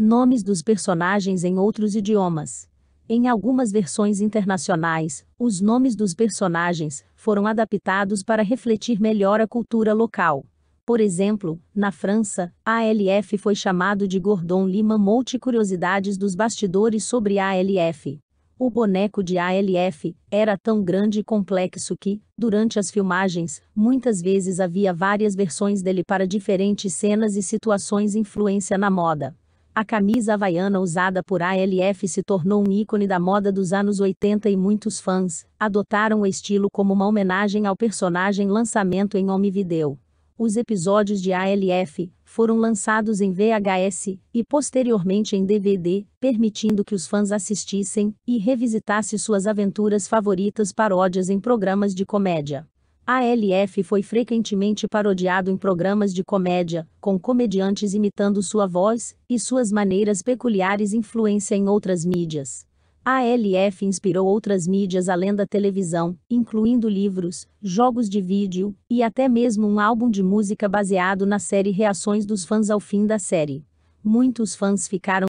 Nomes dos personagens em outros idiomas. Em algumas versões internacionais, os nomes dos personagens foram adaptados para refletir melhor a cultura local. Por exemplo, na França, ALF foi chamado de Gordon Lima Molte Curiosidades dos bastidores sobre ALF. O boneco de ALF era tão grande e complexo que, durante as filmagens, muitas vezes havia várias versões dele para diferentes cenas e situações influência na moda. A camisa havaiana usada por ALF se tornou um ícone da moda dos anos 80 e muitos fãs adotaram o estilo como uma homenagem ao personagem lançamento em home video. Os episódios de ALF foram lançados em VHS e posteriormente em DVD, permitindo que os fãs assistissem e revisitassem suas aventuras favoritas paródias em programas de comédia. ALF foi frequentemente parodiado em programas de comédia, com comediantes imitando sua voz e suas maneiras peculiares influência em outras mídias. ALF inspirou outras mídias além da televisão, incluindo livros, jogos de vídeo e até mesmo um álbum de música baseado na série Reações dos fãs ao fim da série. Muitos fãs ficaram